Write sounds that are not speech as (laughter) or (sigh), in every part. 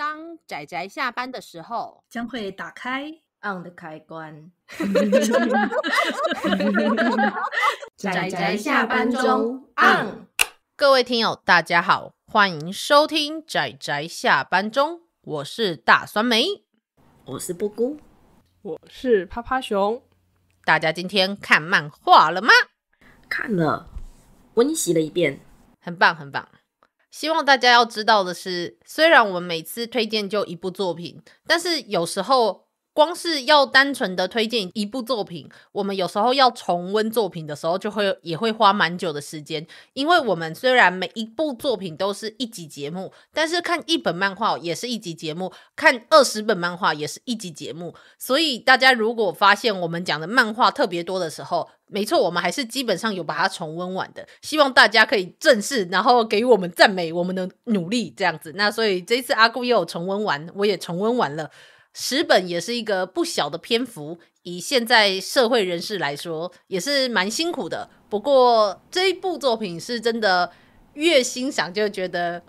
当仔仔下班的时候，将会打开 on 的开关。(laughs) 仔仔下班中 on。各位听友，大家好，欢迎收听仔仔下班中，我是大酸梅，我是布谷，我是趴趴熊。大家今天看漫画了吗？看了，温习了一遍，很棒，很棒。希望大家要知道的是，虽然我们每次推荐就一部作品，但是有时候。光是要单纯的推荐一部作品，我们有时候要重温作品的时候，就会也会花蛮久的时间。因为我们虽然每一部作品都是一集节目，但是看一本漫画也是一集节目，看二十本漫画也是一集节目。所以大家如果发现我们讲的漫画特别多的时候，没错，我们还是基本上有把它重温完的。希望大家可以正视，然后给我们赞美我们的努力这样子。那所以这次阿顾也有重温完，我也重温完了。十本也是一个不小的篇幅，以现在社会人士来说，也是蛮辛苦的。不过这一部作品是真的，越欣赏就觉得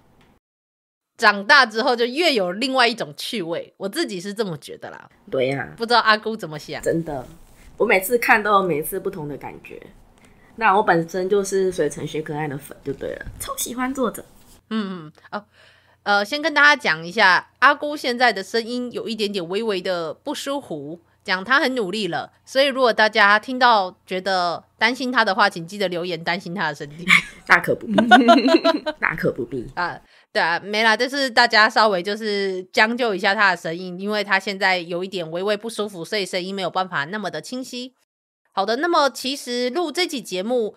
长大之后就越有另外一种趣味。我自己是这么觉得啦。对啊，不知道阿姑怎么想？真的，我每次看都有每次不同的感觉。那我本身就是水城学可爱的粉，就对了，超喜欢作者。嗯嗯哦。呃，先跟大家讲一下，阿姑现在的声音有一点点微微的不舒服，讲她很努力了，所以如果大家听到觉得担心她的话，请记得留言担心她的身体，(laughs) (laughs) 大可不必，大可不必啊，对啊，没啦，就是大家稍微就是将就一下她的声音，因为她现在有一点微微不舒服，所以声音没有办法那么的清晰。好的，那么其实录这期节目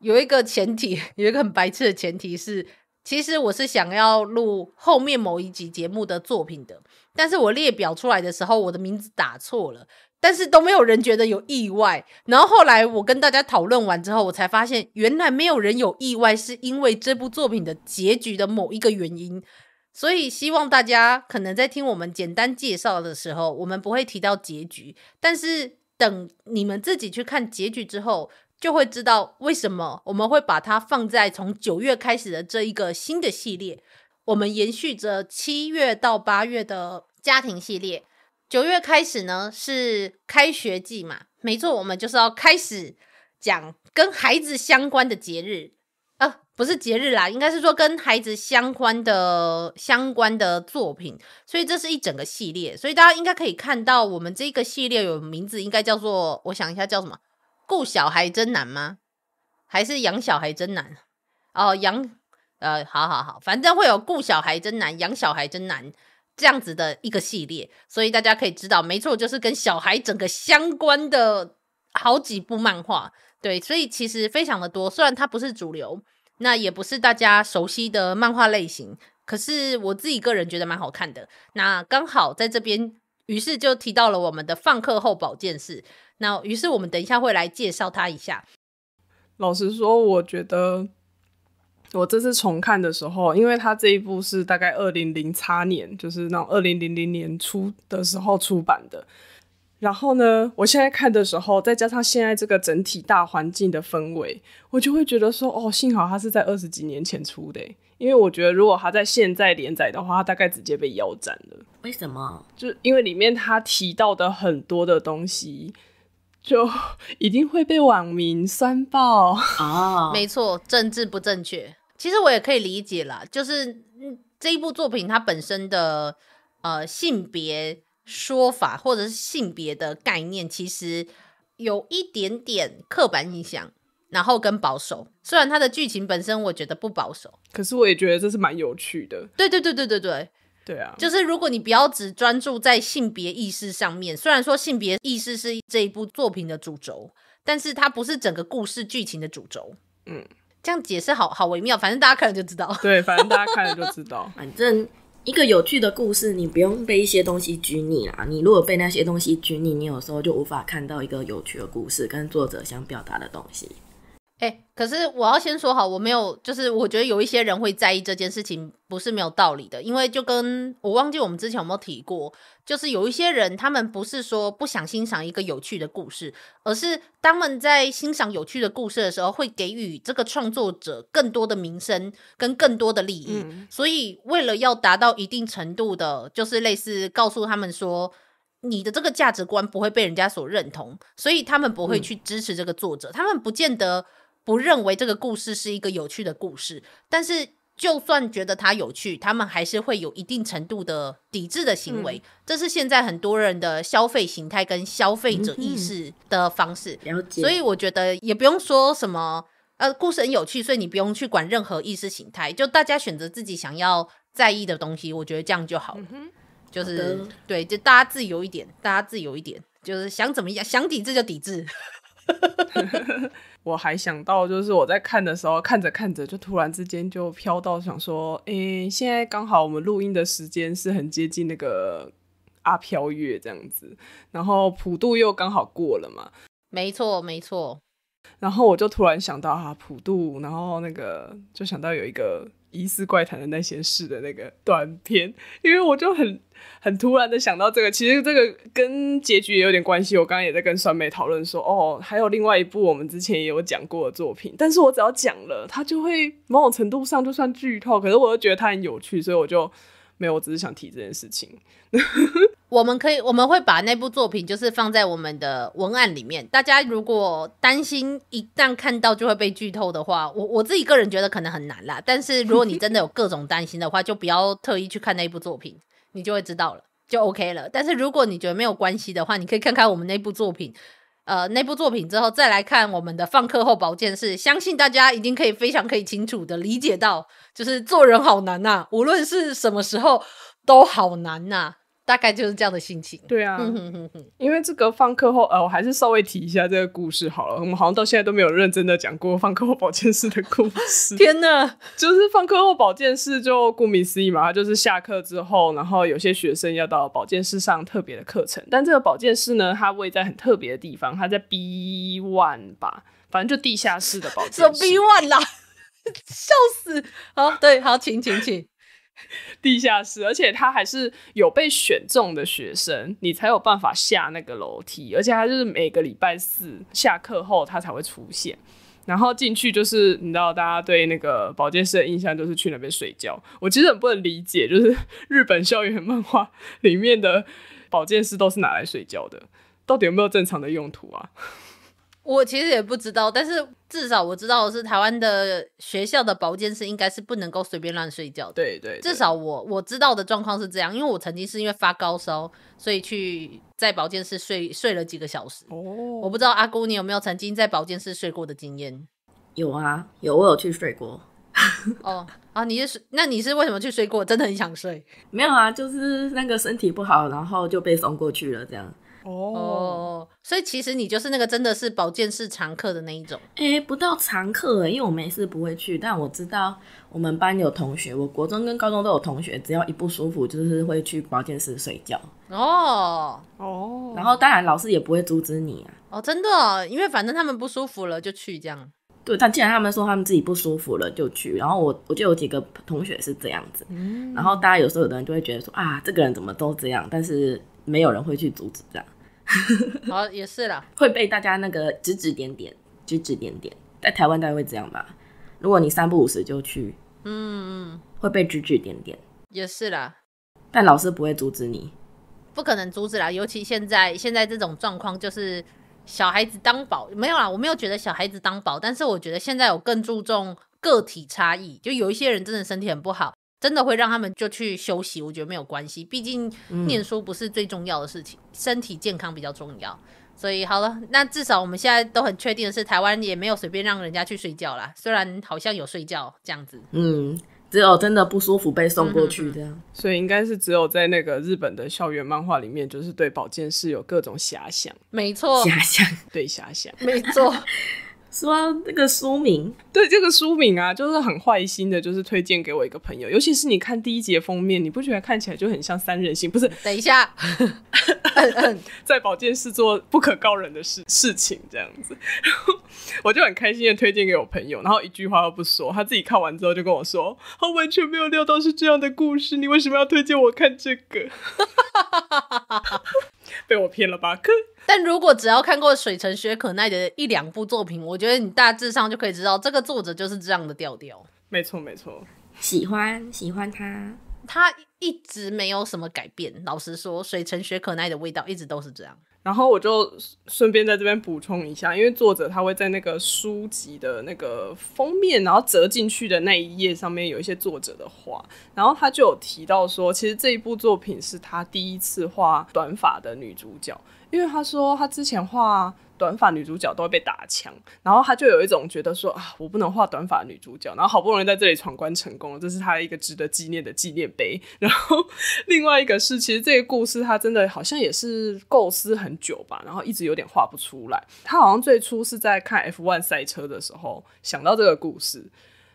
有一个前提，有一个很白痴的前提是。其实我是想要录后面某一集节目的作品的，但是我列表出来的时候，我的名字打错了，但是都没有人觉得有意外。然后后来我跟大家讨论完之后，我才发现原来没有人有意外，是因为这部作品的结局的某一个原因。所以希望大家可能在听我们简单介绍的时候，我们不会提到结局，但是等你们自己去看结局之后。就会知道为什么我们会把它放在从九月开始的这一个新的系列。我们延续着七月到八月的家庭系列，九月开始呢是开学季嘛？没错，我们就是要开始讲跟孩子相关的节日啊，不是节日啦，应该是说跟孩子相关的相关的作品。所以这是一整个系列，所以大家应该可以看到我们这个系列有名字，应该叫做我想一下叫什么。顾小孩真难吗？还是养小孩真难？哦，养，呃，好好好，反正会有顾小孩真难、养小孩真难这样子的一个系列，所以大家可以知道，没错，就是跟小孩整个相关的好几部漫画。对，所以其实非常的多，虽然它不是主流，那也不是大家熟悉的漫画类型，可是我自己个人觉得蛮好看的。那刚好在这边，于是就提到了我们的放课后保健室。那于是我们等一下会来介绍他一下。老实说，我觉得我这次重看的时候，因为他这一部是大概二零零叉年，就是那二零零零年初的时候出版的。然后呢，我现在看的时候，再加上现在这个整体大环境的氛围，我就会觉得说，哦，幸好他是在二十几年前出的，因为我觉得如果他在现在连载的话，他大概直接被腰斩了。为什么？就因为里面他提到的很多的东西。就一定会被网民酸爆啊！(laughs) 没错，政治不正确。其实我也可以理解啦，就是这一部作品它本身的呃性别说法或者是性别的概念，其实有一点点刻板印象，然后跟保守。虽然它的剧情本身我觉得不保守，可是我也觉得这是蛮有趣的。对对对对对对。对啊，就是如果你不要只专注在性别意识上面，虽然说性别意识是这一部作品的主轴，但是它不是整个故事剧情的主轴。嗯，这样解释好好微妙，反正大家看了就知道。(laughs) 对，反正大家看了就知道。(laughs) 反正一个有趣的故事，你不用被一些东西拘泥啦。你如果被那些东西拘泥，你有时候就无法看到一个有趣的故事跟作者想表达的东西。哎，可是我要先说好，我没有，就是我觉得有一些人会在意这件事情，不是没有道理的。因为就跟我忘记我们之前有没有提过，就是有一些人，他们不是说不想欣赏一个有趣的故事，而是他们在欣赏有趣的故事的时候，会给予这个创作者更多的名声跟更多的利益。所以为了要达到一定程度的，就是类似告诉他们说，你的这个价值观不会被人家所认同，所以他们不会去支持这个作者，他们不见得。不认为这个故事是一个有趣的故事，但是就算觉得它有趣，他们还是会有一定程度的抵制的行为。这是现在很多人的消费形态跟消费者意识的方式。了解，所以我觉得也不用说什么，呃，故事很有趣，所以你不用去管任何意识形态，就大家选择自己想要在意的东西。我觉得这样就好了，就是对，就大家自由一点，大家自由一点，就是想怎么样，想抵制就抵制。(laughs) 我还想到，就是我在看的时候，看着看着就突然之间就飘到想说，诶，现在刚好我们录音的时间是很接近那个阿飘月这样子，然后普渡又刚好过了嘛，没错没错。然后我就突然想到哈普渡，然后那个就想到有一个。疑似怪谈的那些事的那个短片，因为我就很很突然的想到这个，其实这个跟结局也有点关系。我刚刚也在跟酸妹讨论说，哦，还有另外一部我们之前也有讲过的作品，但是我只要讲了，它就会某种程度上就算剧透。可是我又觉得它很有趣，所以我就没有，我只是想提这件事情。我们可以，我们会把那部作品就是放在我们的文案里面。大家如果担心一旦看到就会被剧透的话，我我自己个人觉得可能很难啦。但是如果你真的有各种担心的话，(laughs) 就不要特意去看那部作品，你就会知道了，就 OK 了。但是如果你觉得没有关系的话，你可以看看我们那部作品，呃，那部作品之后再来看我们的放课后保健室，相信大家已经可以非常可以清楚的理解到，就是做人好难呐，无论是什么时候都好难呐。大概就是这样的心情。对啊，因为这个放课后，呃，我还是稍微提一下这个故事好了。我们好像到现在都没有认真的讲过放课后保健室的故事。天哪，就是放课后保健室，就顾名思义嘛，它就是下课之后，然后有些学生要到保健室上特别的课程。但这个保健室呢，它位在很特别的地方，它在 B one 吧，反正就地下室的保健室。B one 啦，(laughs) 笑死！好，对，好，请请请。(laughs) 地下室，而且他还是有被选中的学生，你才有办法下那个楼梯，而且他就是每个礼拜四下课后他才会出现，然后进去就是你知道大家对那个保健室的印象就是去那边睡觉，我其实很不能理解，就是日本校园漫画里面的保健室都是拿来睡觉的，到底有没有正常的用途啊？我其实也不知道，但是至少我知道的是，台湾的学校的保健室应该是不能够随便乱睡觉的。对对，至少我我知道的状况是这样，因为我曾经是因为发高烧，所以去在保健室睡睡了几个小时。哦，我不知道阿姑你有没有曾经在保健室睡过的经验？有啊，有我有去睡过。哦啊，你是那你是为什么去睡过？真的很想睡？(laughs) 没有啊，就是那个身体不好，然后就被送过去了这样。哦，所以其实你就是那个真的是保健室常客的那一种。哎，不到常客，因为我没事不会去。但我知道我们班有同学，我国中跟高中都有同学，只要一不舒服就是会去保健室睡觉。哦哦，然后当然老师也不会阻止你啊。哦，真的哦，因为反正他们不舒服了就去这样。对，但既然他们说他们自己不舒服了就去，然后我我就有几个同学是这样子。嗯。然后大家有时候有的人就会觉得说啊，这个人怎么都这样，但是。没有人会去阻止这样，好 (laughs) 也是啦，(laughs) 会被大家那个指指点点，指指点点，在台湾大概会这样吧。如果你三不五时就去，嗯嗯，会被指指点点，也是啦。但老师不会阻止你，不可能阻止啦，尤其现在现在这种状况，就是小孩子当宝没有啦，我没有觉得小孩子当宝，但是我觉得现在我更注重个体差异，就有一些人真的身体很不好。真的会让他们就去休息，我觉得没有关系。毕竟念书不是最重要的事情，身体健康比较重要。所以好了，那至少我们现在都很确定的是，台湾也没有随便让人家去睡觉啦。虽然好像有睡觉这样子，嗯，只有真的不舒服被送过去这样。所以应该是只有在那个日本的校园漫画里面，就是对保健室有各种遐想。没错，遐想对遐想，没错。(laughs) 说那个书名，对这个书名啊，就是很坏心的，就是推荐给我一个朋友。尤其是你看第一节封面，你不觉得看起来就很像三人行？不是，等一下，(laughs) 在保健室做不可告人的事事情，这样子，(laughs) 我就很开心的推荐给我朋友，然后一句话都不说。他自己看完之后就跟我说，他完全没有料到是这样的故事，你为什么要推荐我看这个？(laughs) 被我骗了吧？可，(laughs) 但如果只要看过水城雪可奈的一两部作品，我觉得你大致上就可以知道这个作者就是这样的调调。没错，没错，喜欢喜欢他，他一直没有什么改变。老实说，水城雪可奈的味道一直都是这样。然后我就顺便在这边补充一下，因为作者他会在那个书籍的那个封面，然后折进去的那一页上面有一些作者的话。然后他就有提到说，其实这一部作品是他第一次画短发的女主角，因为他说他之前画。短发女主角都会被打枪，然后她就有一种觉得说，我不能画短发女主角。然后好不容易在这里闯关成功了，这是她一个值得纪念的纪念碑。然后另外一个是，其实这个故事她真的好像也是构思很久吧，然后一直有点画不出来。她好像最初是在看 F1 赛车的时候想到这个故事。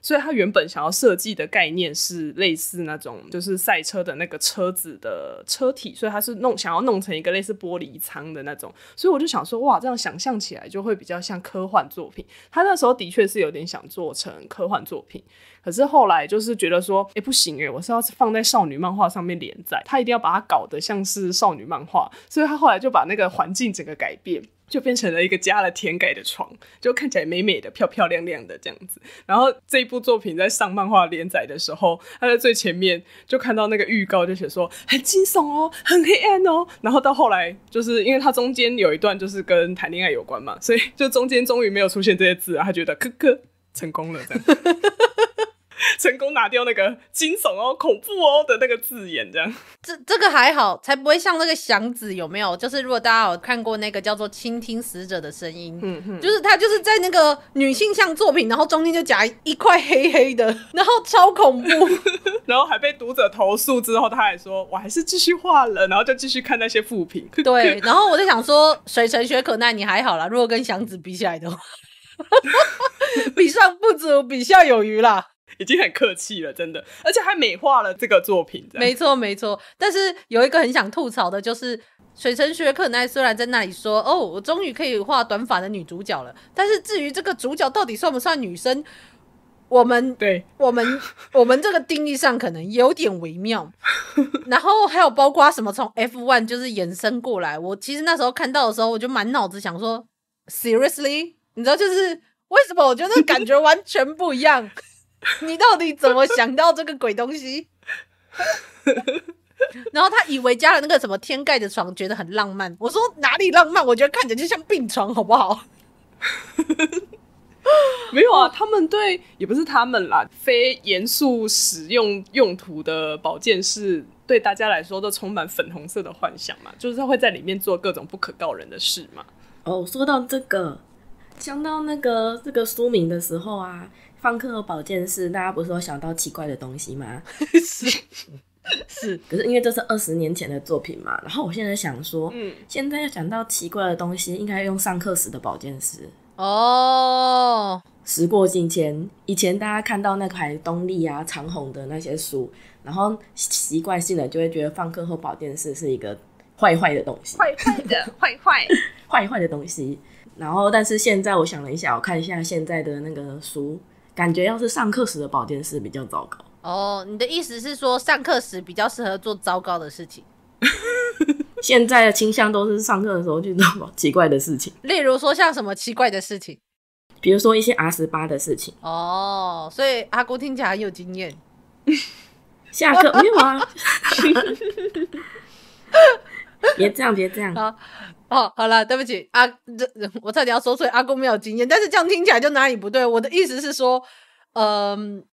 所以他原本想要设计的概念是类似那种，就是赛车的那个车子的车体，所以他是弄想要弄成一个类似玻璃舱的那种。所以我就想说，哇，这样想象起来就会比较像科幻作品。他那时候的确是有点想做成科幻作品，可是后来就是觉得说，哎，不行，哎，我是要放在少女漫画上面连载，他一定要把它搞得像是少女漫画，所以他后来就把那个环境整个改变。就变成了一个加了田改的床，就看起来美美的、漂漂亮亮的这样子。然后这一部作品在上漫画连载的时候，他在最前面就看到那个预告，就写说很惊悚哦，很黑暗哦。然后到后来，就是因为它中间有一段就是跟谈恋爱有关嘛，所以就中间终于没有出现这些字啊，他觉得可可成功了这样。(laughs) 成功拿掉那个惊悚哦、恐怖哦的那个字眼，这样这这个还好，才不会像那个祥子有没有？就是如果大家有看过那个叫做《倾听死者的声音》，嗯哼，就是他就是在那个女性像作品，然后中间就夹一块黑黑的，然后超恐怖，(laughs) 然后还被读者投诉之后，他还说，我还是继续画了，然后就继续看那些副评。(laughs) 对，然后我在想说，水城雪可奈你还好啦，如果跟祥子比起来的话，比上不足，比下有余啦。(laughs) 已经很客气了，真的，而且还美化了这个作品。没错，没错。但是有一个很想吐槽的，就是水城学可奈虽然在那里说：“哦，我终于可以画短发的女主角了。”但是至于这个主角到底算不算女生，我们 (laughs) 对，我们我们这个定义上可能有点微妙。(laughs) 然后还有包括什么从 F one 就是延伸过来，我其实那时候看到的时候，我就满脑子想说：“Seriously，你知道，就是为什么我觉得感觉完全不一样？” (laughs) 你到底怎么想到这个鬼东西？(laughs) 然后他以为加了那个什么天盖的床，觉得很浪漫。我说哪里浪漫？我觉得看着就像病床，好不好？(laughs) 没有啊，他们对，也不是他们啦，非严肃使用用途的保健室，对大家来说都充满粉红色的幻想嘛，就是会在里面做各种不可告人的事嘛。哦，说到这个，想到那个这个书名的时候啊。放课和保健室，大家不是说想到奇怪的东西吗？是 (laughs) 是，(laughs) 可是因为这是二十年前的作品嘛。然后我现在想说，嗯，现在又想到奇怪的东西，应该用上课时的保健室哦。时过境迁，以前大家看到那排东立啊、长虹的那些书，然后习惯性的就会觉得放课后保健室是一个坏坏的东西，坏坏的，坏坏，(laughs) 坏坏的东西。然后，但是现在我想了一下，我看一下现在的那个书。感觉要是上课时的保健室比较糟糕哦，你的意思是说上课时比较适合做糟糕的事情？(laughs) 现在的倾向都是上课的时候去做奇怪的事情，例如说像什么奇怪的事情，比如说一些 R 十八的事情哦，所以阿姑听起来很有经验。下课没有啊？(laughs) 别这样，别这样哦，好了，对不起，阿这我差点要说错，阿公没有经验，但是这样听起来就哪里不对。我的意思是说，嗯，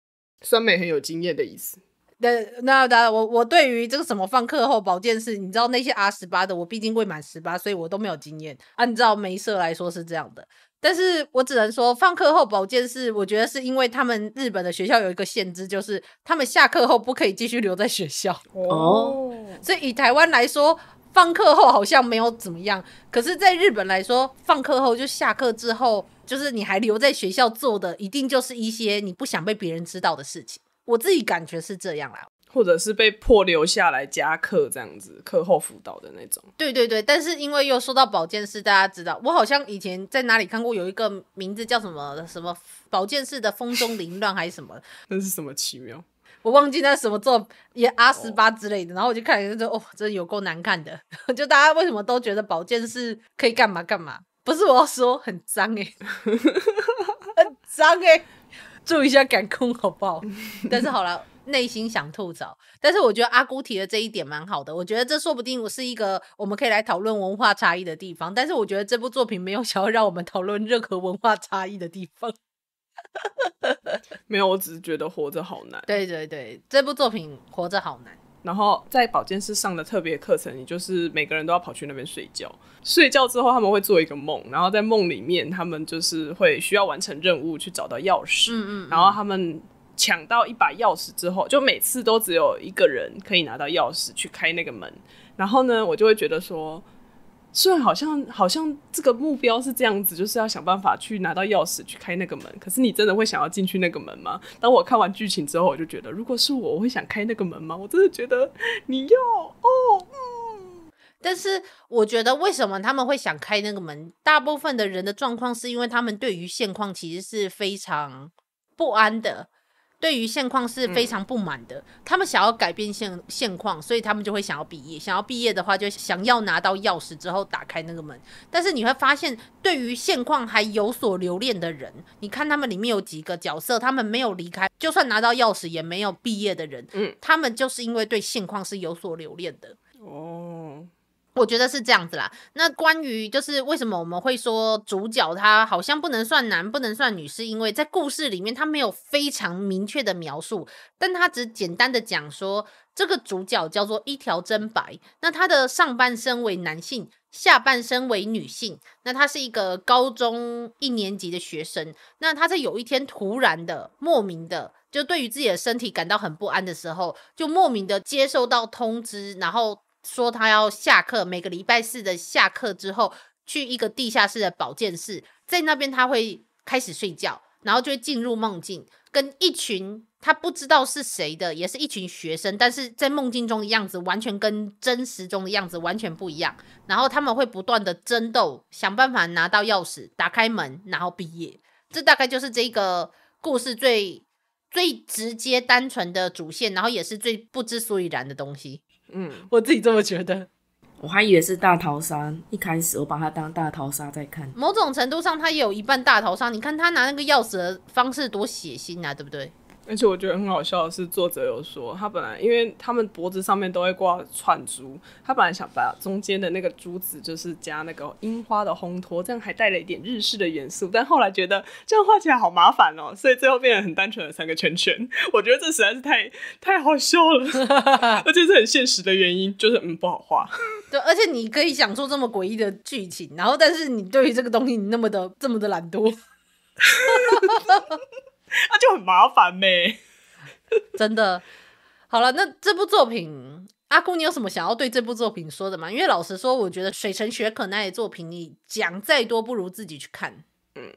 酸美很有经验的意思。那那那我我对于这个什么放课后保健室，你知道那些阿十八的，我毕竟未满十八，所以我都没有经验。按照梅社来说是这样的，但是我只能说放课后保健室，我觉得是因为他们日本的学校有一个限制，就是他们下课后不可以继续留在学校。哦，所以以台湾来说。放课后好像没有怎么样，可是，在日本来说，放课后就下课之后，就是你还留在学校做的，一定就是一些你不想被别人知道的事情。我自己感觉是这样啦，或者是被迫留下来加课这样子，课后辅导的那种。对对对，但是因为又说到保健室，大家知道，我好像以前在哪里看过有一个名字叫什么什么保健室的风中凌乱还是什么，(laughs) 那是什么奇妙。我忘记那什么做也阿十八之类的，然后我就看，说哦，这有够难看的。(laughs) 就大家为什么都觉得宝剑是可以干嘛干嘛？不是我要说很脏哎，(laughs) 很脏哎，注意一下感控好不好？但是好了，内心想吐槽，但是我觉得阿姑提的这一点蛮好的。我觉得这说不定我是一个我们可以来讨论文化差异的地方，但是我觉得这部作品没有想要让我们讨论任何文化差异的地方。(laughs) 没有，我只是觉得活着好难。对对对，这部作品活着好难。然后在保健室上的特别课程，也就是每个人都要跑去那边睡觉。睡觉之后，他们会做一个梦，然后在梦里面，他们就是会需要完成任务去找到钥匙。嗯嗯。然后他们抢到一把钥匙之后，就每次都只有一个人可以拿到钥匙去开那个门。然后呢，我就会觉得说。虽然好像好像这个目标是这样子，就是要想办法去拿到钥匙去开那个门，可是你真的会想要进去那个门吗？当我看完剧情之后，我就觉得，如果是我，我会想开那个门吗？我真的觉得你要哦，嗯。但是我觉得，为什么他们会想开那个门？大部分的人的状况是因为他们对于现况其实是非常不安的。对于现况是非常不满的，他们想要改变现现况，所以他们就会想要毕业。想要毕业的话，就想要拿到钥匙之后打开那个门。但是你会发现，对于现况还有所留恋的人，你看他们里面有几个角色，他们没有离开，就算拿到钥匙也没有毕业的人，嗯，他们就是因为对现况是有所留恋的。哦。我觉得是这样子啦。那关于就是为什么我们会说主角他好像不能算男，不能算女，是因为在故事里面他没有非常明确的描述，但他只简单的讲说这个主角叫做一条真白。那他的上半身为男性，下半身为女性。那他是一个高中一年级的学生。那他在有一天突然的、莫名的，就对于自己的身体感到很不安的时候，就莫名的接收到通知，然后。说他要下课，每个礼拜四的下课之后，去一个地下室的保健室，在那边他会开始睡觉，然后就会进入梦境，跟一群他不知道是谁的，也是一群学生，但是在梦境中的样子完全跟真实中的样子完全不一样。然后他们会不断的争斗，想办法拿到钥匙，打开门，然后毕业。这大概就是这个故事最最直接、单纯的主线，然后也是最不知所以然的东西。嗯，我自己这么觉得。我还以为是大逃杀，一开始我把它当大逃杀在看。某种程度上，它也有一半大逃杀。你看他拿那个钥匙的方式多血腥啊，对不对？而且我觉得很好笑的是，作者有说他本来因为他们脖子上面都会挂串珠，他本来想把中间的那个珠子就是加那个樱花的烘托，这样还带了一点日式的元素，但后来觉得这样画起来好麻烦哦，所以最后变成很单纯的三个圈圈。我觉得这实在是太太好笑了，(laughs) 而且是很现实的原因，就是嗯不好画。(laughs) 对，而且你可以想出这么诡异的剧情，然后但是你对于这个东西你那么的这么的懒惰。(laughs) (laughs) 那就很麻烦呗，(laughs) 真的。好了，那这部作品，阿姑，你有什么想要对这部作品说的吗？因为老实说，我觉得水城雪可那的作品，你讲再多不如自己去看。嗯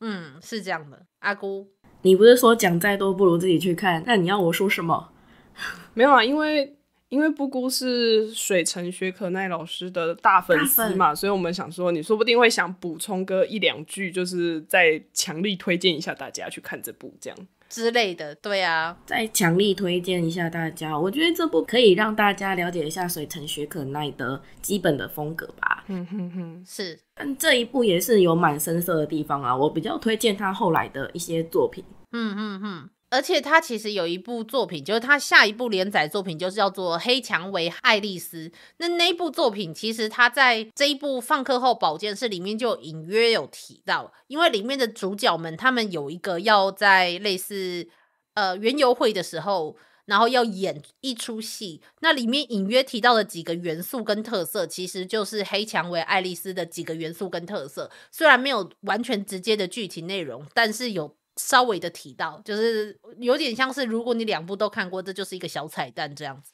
嗯，是这样的，阿姑，你不是说讲再多不如自己去看？那你要我说什么？(laughs) 没有啊，因为。因为布姑是水城学可奈老师的大粉丝嘛，所以我们想说，你说不定会想补充个一两句，就是再强力推荐一下大家去看这部这样之类的，对啊，再强力推荐一下大家。我觉得这部可以让大家了解一下水城学可奈的基本的风格吧。嗯哼哼，是，但这一部也是有蛮深色的地方啊，我比较推荐他后来的一些作品。嗯嗯嗯。而且他其实有一部作品，就是他下一部连载作品，就是叫做《黑蔷薇爱丽丝》。那那部作品其实他在这一部放课后保健室里面就隐约有提到，因为里面的主角们他们有一个要在类似呃园游会的时候，然后要演一出戏。那里面隐约提到的几个元素跟特色，其实就是《黑蔷薇爱丽丝》的几个元素跟特色。虽然没有完全直接的具体内容，但是有。稍微的提到，就是有点像是，如果你两部都看过，这就是一个小彩蛋这样子。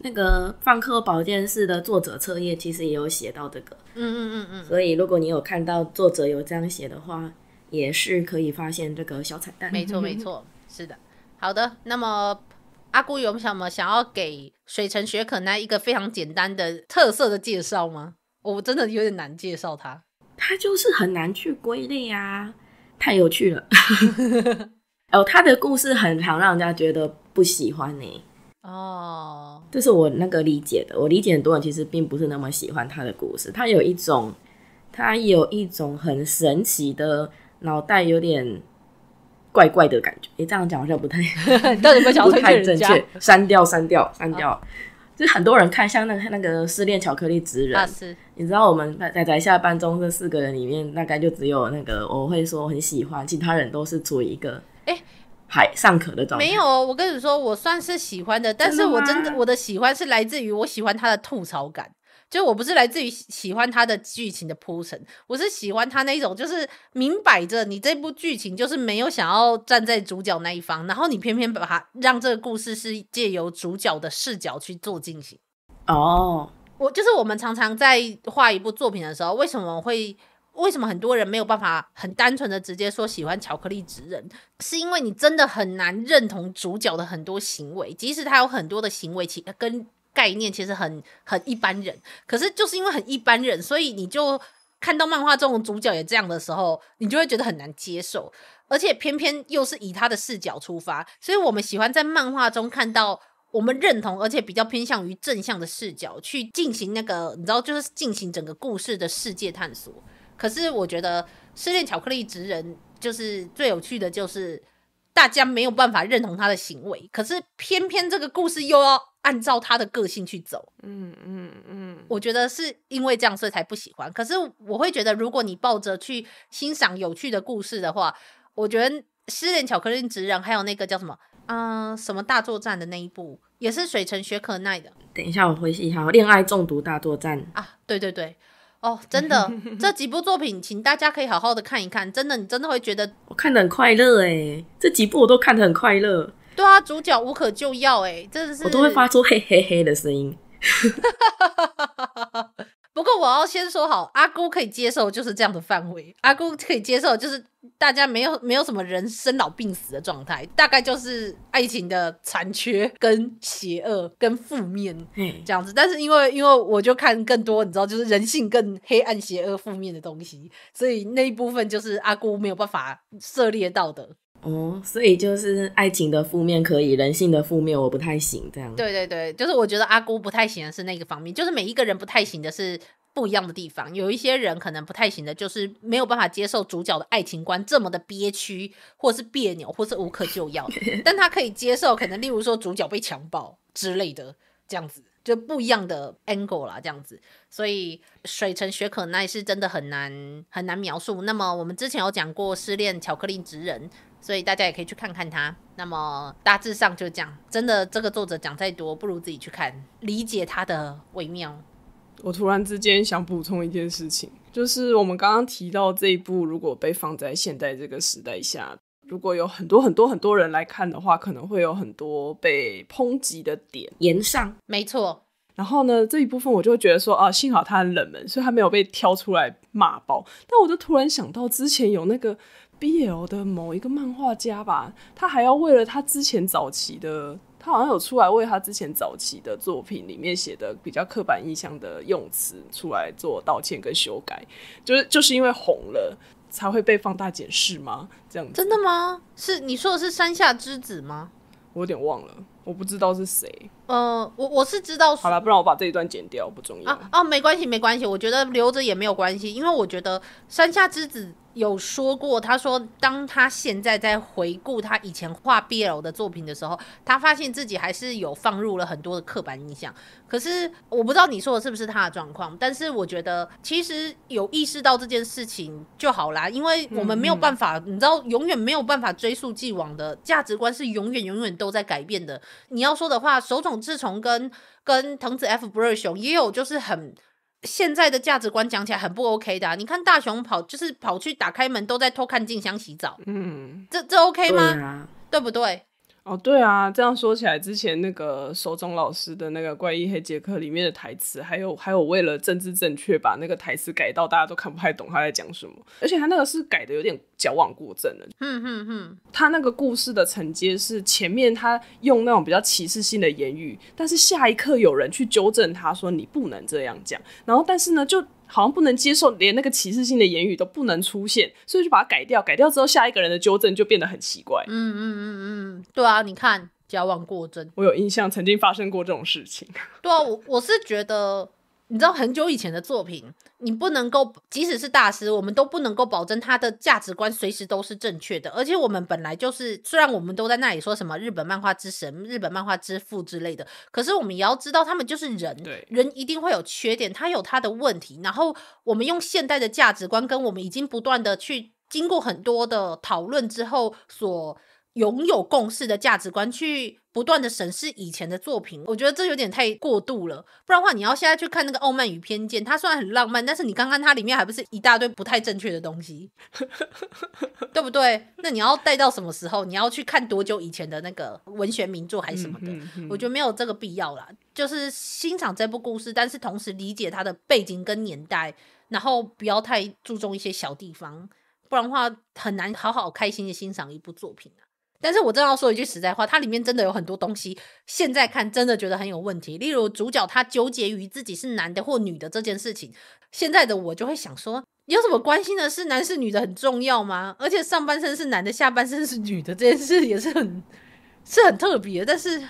那个《放科保健室》的作者册页其实也有写到这个，嗯嗯嗯嗯。所以如果你有看到作者有这样写的话，也是可以发现这个小彩蛋。没错没错，是的。好的，那么阿姑有什么想要给水城雪可奈一个非常简单的特色的介绍吗？我真的有点难介绍他，他就是很难去归类啊。太有趣了，(laughs) 哦，他的故事很常让人家觉得不喜欢你哦，这是我那个理解的，我理解很多人其实并不是那么喜欢他的故事。他有一种，他有一种很神奇的脑袋，有点怪怪的感觉。你这样讲好像不太，你们讲不太正确，删掉，删掉，删掉。就很多人看，像那那个失恋巧克力职人，是，你知道我们在在在下班中这四个人里面，大概就只有那个我会说很喜欢，其他人都是处于一个哎还尚可的状态。没有，我跟你说，我算是喜欢的，但是我真的我的喜欢是来自于我喜欢他的吐槽感。就我不是来自于喜欢他的剧情的铺陈，我是喜欢他那种就是明摆着，你这部剧情就是没有想要站在主角那一方，然后你偏偏把它让这个故事是借由主角的视角去做进行。哦，我就是我们常常在画一部作品的时候，为什么会为什么很多人没有办法很单纯的直接说喜欢巧克力职人，是因为你真的很难认同主角的很多行为，即使他有很多的行为其跟。概念其实很很一般人，可是就是因为很一般人，所以你就看到漫画中的主角也这样的时候，你就会觉得很难接受，而且偏偏又是以他的视角出发，所以我们喜欢在漫画中看到我们认同而且比较偏向于正向的视角去进行那个你知道就是进行整个故事的世界探索。可是我觉得失恋巧克力职人就是最有趣的，就是大家没有办法认同他的行为，可是偏偏这个故事又要。按照他的个性去走，嗯嗯嗯，我觉得是因为这样，所以才不喜欢。可是我会觉得，如果你抱着去欣赏有趣的故事的话，我觉得《失恋巧克力职人》还有那个叫什么，嗯，什么大作战的那一部，也是水城雪可奈的。等一下我回忆一下，《恋爱中毒大作战》啊，对对对，哦，真的 (laughs) 这几部作品，请大家可以好好的看一看。真的，你真的会觉得我看的很快乐哎，这几部我都看的很快乐。对啊，主角无可救药哎，真的是我都会发出嘿嘿嘿的声音。(laughs) 不过我要先说好，阿姑可以接受就是这样的范围，阿姑可以接受就是大家没有没有什么人生老病死的状态，大概就是爱情的残缺、跟邪恶、跟负面这样子。但是因为因为我就看更多，你知道，就是人性更黑暗、邪恶、负面的东西，所以那一部分就是阿姑没有办法涉猎到的。哦，所以就是爱情的负面可以，人性的负面我不太行，这样。对对对，就是我觉得阿姑不太行的是那个方面，就是每一个人不太行的是不一样的地方。有一些人可能不太行的，就是没有办法接受主角的爱情观这么的憋屈，或是别扭，或是无可救药。(laughs) 但他可以接受，可能例如说主角被强暴之类的这样子，就不一样的 angle 啦，这样子。所以水城雪可奈是真的很难很难描述。那么我们之前有讲过失恋巧克力职人。所以大家也可以去看看它。那么大致上就这样。真的，这个作者讲再多，不如自己去看，理解它的微妙。我突然之间想补充一件事情，就是我们刚刚提到这一部，如果被放在现代这个时代下，如果有很多很多很多人来看的话，可能会有很多被抨击的点。言上，没错。然后呢，这一部分我就会觉得说，哦，幸好它很冷门，所以它没有被挑出来骂爆。但我就突然想到，之前有那个。B L 的某一个漫画家吧，他还要为了他之前早期的，他好像有出来为他之前早期的作品里面写的比较刻板印象的用词出来做道歉跟修改，就是就是因为红了才会被放大检视吗？这样真的吗？是你说的是山下之子吗？我有点忘了，我不知道是谁。呃，我我是知道。好了，不然我把这一段剪掉，不重要。啊哦，没关系没关系，我觉得留着也没有关系，因为我觉得山下之子。有说过，他说当他现在在回顾他以前画 BL 的作品的时候，他发现自己还是有放入了很多的刻板印象。可是我不知道你说的是不是他的状况，但是我觉得其实有意识到这件事情就好啦，因为我们没有办法，你知道，永远没有办法追溯既往的价值观是永远永远都在改变的。你要说的话，手冢自虫跟跟藤子 F 不二雄也有就是很。现在的价值观讲起来很不 OK 的，你看大雄跑就是跑去打开门，都在偷看静香洗澡，嗯，这这 OK 吗？对不对？哦，对啊，这样说起来，之前那个手冢老师的那个《怪异黑杰克》里面的台词，还有还有为了政治正确把那个台词改到大家都看不太懂他在讲什么，而且他那个是改的有点矫枉过正了。嗯嗯嗯，他那个故事的承接是前面他用那种比较歧视性的言语，但是下一刻有人去纠正他说你不能这样讲，然后但是呢就。好像不能接受，连那个歧视性的言语都不能出现，所以就把它改掉。改掉之后，下一个人的纠正就变得很奇怪。嗯嗯嗯嗯，对啊，你看交往过正，我有印象曾经发生过这种事情。对啊，我我是觉得。你知道很久以前的作品，你不能够，即使是大师，我们都不能够保证他的价值观随时都是正确的。而且我们本来就是，虽然我们都在那里说什么日本漫画之神、日本漫画之父之类的，可是我们也要知道，他们就是人，人一定会有缺点，他有他的问题。然后我们用现代的价值观，跟我们已经不断的去经过很多的讨论之后所。拥有共识的价值观，去不断的审视以前的作品，我觉得这有点太过度了。不然的话，你要现在去看那个《傲慢与偏见》，它然很浪漫，但是你看看它里面还不是一大堆不太正确的东西，对不对？那你要带到什么时候？你要去看多久以前的那个文学名著还是什么的？我觉得没有这个必要啦。就是欣赏这部故事，但是同时理解它的背景跟年代，然后不要太注重一些小地方，不然的话很难好好开心的欣赏一部作品啊。但是我正要说一句实在话，它里面真的有很多东西，现在看真的觉得很有问题。例如主角他纠结于自己是男的或女的这件事情，现在的我就会想说，有什么关心的是男是女的很重要吗？而且上半身是男的，下半身是女的这件事也是很是很特别。但是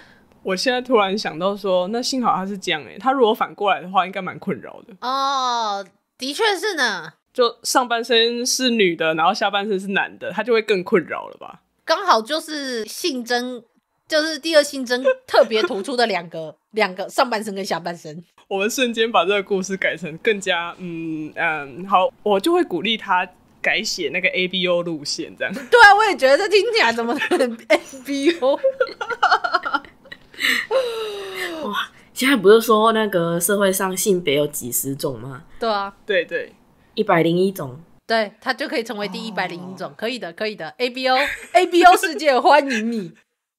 我现在突然想到说，那幸好他是这样诶，他如果反过来的话，应该蛮困扰的哦。的确是呢，就上半身是女的，然后下半身是男的，他就会更困扰了吧。刚好就是性征，就是第二性征特别突出的两个，(laughs) 两个上半身跟下半身。我们瞬间把这个故事改成更加嗯嗯好，我就会鼓励他改写那个 A B O 路线，这样。对啊，我也觉得这听起来怎么 (laughs) A B O？哇，现在不是说那个社会上性别有几十种吗？对啊，对对，一百零一种。对他就可以成为第一百零一种，可以的，可以的。A B O A B O 世界欢迎你。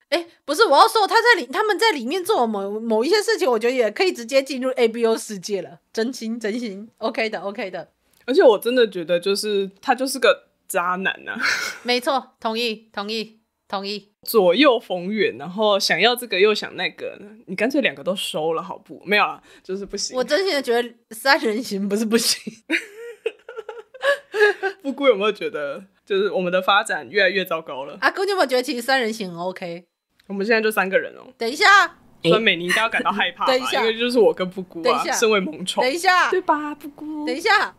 哎，(laughs) 不是，我要说他在里，他们在里面做某某一些事情，我觉得也可以直接进入 A B O 世界了。真心，真心，OK 的，OK 的。而且我真的觉得，就是他就是个渣男呐。(laughs) (laughs) 没错，同意，同意，同意。左右逢源，然后想要这个又想那个，你干脆两个都收了，好不？没有，就是不行。我真心的觉得三人行不是不行。布谷有没有觉得，就是我们的发展越来越糟糕了？阿姑你有没有觉得，其实三人行很 OK？我们现在就三个人哦。等一下，孙美妮应该感到害怕吧？因为就是我跟布谷啊，身为萌宠。等一下，对吧？布谷，等一下，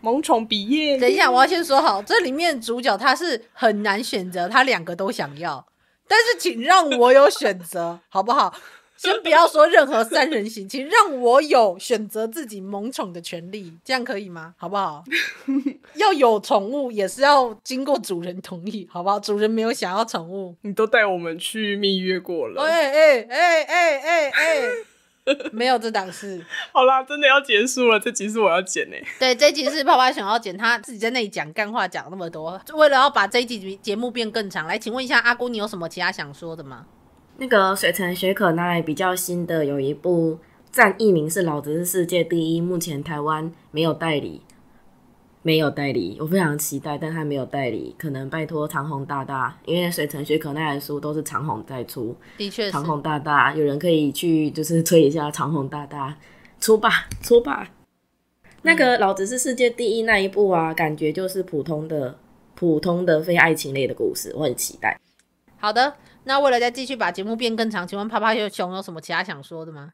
萌宠毕业。等一下，我要先说好，这里面主角他是很难选择，他两个都想要，但是请让我有选择，好不好？(laughs) 先不要说任何三人行，请让我有选择自己萌宠的权利，这样可以吗？好不好？(laughs) 要有宠物也是要经过主人同意，好不好？主人没有想要宠物，你都带我们去蜜月过了。哎哎哎哎哎哎，(laughs) 没有这档事。好啦，真的要结束了，这集是我要剪诶。对，这集是爸爸想要剪，他自己在那里讲干话讲那么多，为了要把这一集节目变更长。来，请问一下阿姑，你有什么其他想说的吗？那个水城雪可奈比较新的有一部《战译名是老子是世界第一》，目前台湾没有代理，没有代理，我非常期待，但他没有代理，可能拜托长虹大大，因为水城雪可奈的书都是长虹在出，的确，长虹大大有人可以去就是催一下长虹大大出吧出吧，那个《老子是世界第一》那一部啊，感觉就是普通的普通的非爱情类的故事，我很期待。好的。那为了再继续把节目变更长，请问啪啪熊有什么其他想说的吗？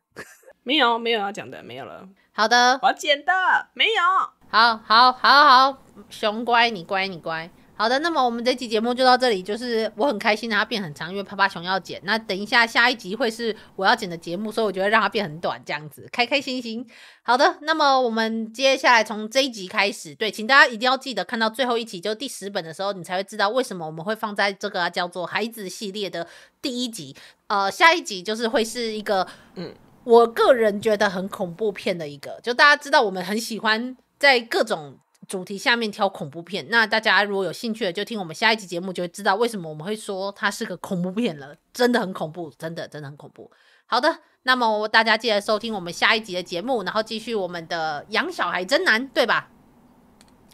(laughs) 没有，没有要讲的，没有了。好的，我剪的没有。好，好，好，好，熊乖，你乖，你乖。好的，那么我们这期节目就到这里，就是我很开心它变很长，因为啪啪熊要剪。那等一下下一集会是我要剪的节目，所以我会让它变很短，这样子开开心心。好的，那么我们接下来从这一集开始，对，请大家一定要记得看到最后一集，就第十本的时候，你才会知道为什么我们会放在这个叫做孩子系列的第一集。呃，下一集就是会是一个嗯，我个人觉得很恐怖片的一个，就大家知道我们很喜欢在各种。主题下面挑恐怖片，那大家如果有兴趣的，就听我们下一集节目就会知道为什么我们会说它是个恐怖片了，真的很恐怖，真的真的很恐怖。好的，那么大家记得收听我们下一集的节目，然后继续我们的养小孩真难，对吧？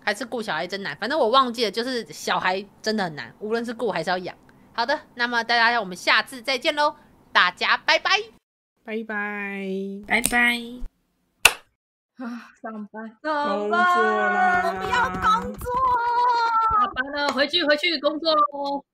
还是顾小孩真难，反正我忘记了，就是小孩真的很难，无论是顾还是要养。好的，那么大家我们下次再见喽，大家拜拜，拜拜，拜拜。啊，上班，工作了，不要工作，下班了，回去，回去工作。喽。